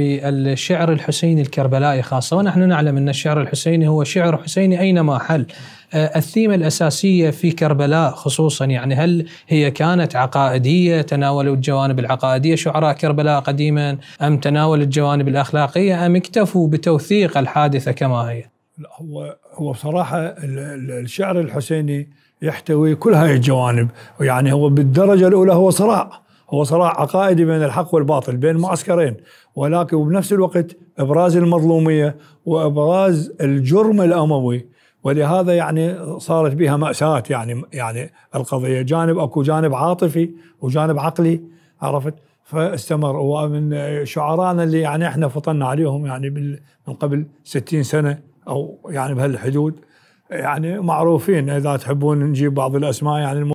في الشعر الحسيني الكربلائي خاصة ونحن نعلم أن الشعر الحسيني هو شعر حسيني أينما حل آه، الثيمة الأساسية في كربلاء خصوصا يعني هل هي كانت عقائدية تناولوا الجوانب العقائدية شعراء كربلاء قديما أم تناولوا الجوانب الأخلاقية أم اكتفوا بتوثيق الحادثة كما هي هو هو بصراحة الشعر الحسيني يحتوي كل هاي الجوانب يعني هو بالدرجة الأولى هو صراع هو صراع عقائدي بين الحق والباطل بين معسكرين ولكن وبنفس الوقت ابراز المظلوميه وابراز الجرم الاموي ولهذا يعني صارت بها ماساه يعني يعني القضيه جانب اكو جانب عاطفي وجانب عقلي عرفت فاستمر ومن شعرائنا اللي يعني احنا فطنا عليهم يعني من قبل 60 سنه او يعني بهالحدود يعني معروفين اذا تحبون نجيب بعض الاسماء يعني